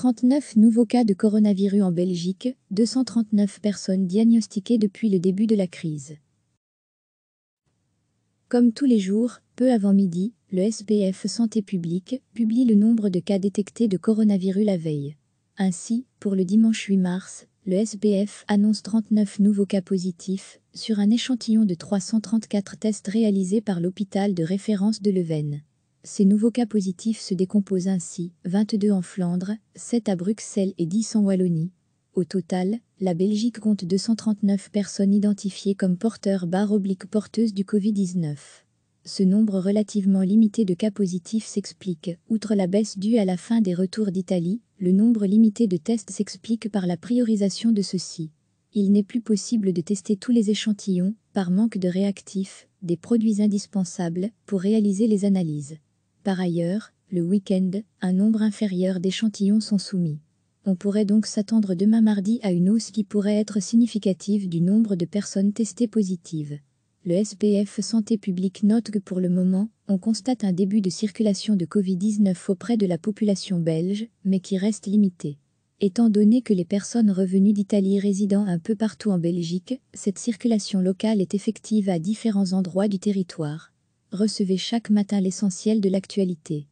39 nouveaux cas de coronavirus en Belgique, 239 personnes diagnostiquées depuis le début de la crise. Comme tous les jours, peu avant midi, le SBF Santé publique publie le nombre de cas détectés de coronavirus la veille. Ainsi, pour le dimanche 8 mars, le SBF annonce 39 nouveaux cas positifs sur un échantillon de 334 tests réalisés par l'hôpital de référence de Leuven. Ces nouveaux cas positifs se décomposent ainsi, 22 en Flandre, 7 à Bruxelles et 10 en Wallonie. Au total, la Belgique compte 239 personnes identifiées comme porteurs barre porteuses du Covid-19. Ce nombre relativement limité de cas positifs s'explique, outre la baisse due à la fin des retours d'Italie, le nombre limité de tests s'explique par la priorisation de ceux-ci. Il n'est plus possible de tester tous les échantillons, par manque de réactifs, des produits indispensables, pour réaliser les analyses. Par ailleurs, le week-end, un nombre inférieur d'échantillons sont soumis. On pourrait donc s'attendre demain mardi à une hausse qui pourrait être significative du nombre de personnes testées positives. Le SPF Santé publique note que pour le moment, on constate un début de circulation de Covid-19 auprès de la population belge, mais qui reste limitée. Étant donné que les personnes revenues d'Italie résident un peu partout en Belgique, cette circulation locale est effective à différents endroits du territoire recevez chaque matin l'essentiel de l'actualité.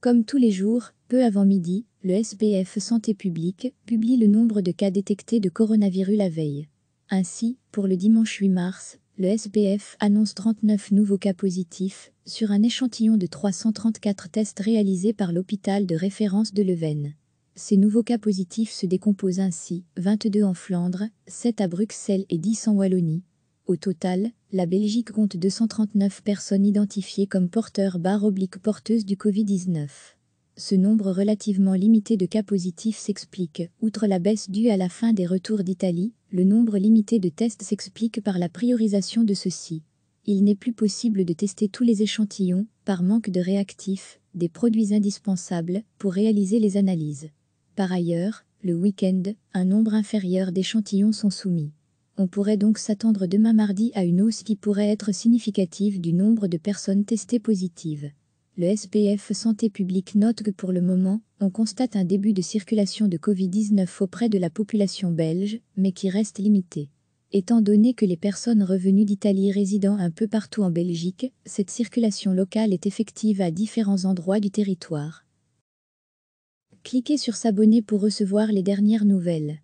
Comme tous les jours, peu avant midi, le SBF Santé publique publie le nombre de cas détectés de coronavirus la veille. Ainsi, pour le dimanche 8 mars, le SBF annonce 39 nouveaux cas positifs sur un échantillon de 334 tests réalisés par l'hôpital de référence de Leuven. Ces nouveaux cas positifs se décomposent ainsi 22 en Flandre, 7 à Bruxelles et 10 en Wallonie, au total, la Belgique compte 239 personnes identifiées comme porteurs barre oblique porteuses du Covid-19. Ce nombre relativement limité de cas positifs s'explique, outre la baisse due à la fin des retours d'Italie, le nombre limité de tests s'explique par la priorisation de ceux-ci. Il n'est plus possible de tester tous les échantillons, par manque de réactifs, des produits indispensables, pour réaliser les analyses. Par ailleurs, le week-end, un nombre inférieur d'échantillons sont soumis. On pourrait donc s'attendre demain mardi à une hausse qui pourrait être significative du nombre de personnes testées positives. Le SPF Santé publique note que pour le moment, on constate un début de circulation de Covid-19 auprès de la population belge, mais qui reste limité. Étant donné que les personnes revenues d'Italie résident un peu partout en Belgique, cette circulation locale est effective à différents endroits du territoire. Cliquez sur S'abonner pour recevoir les dernières nouvelles.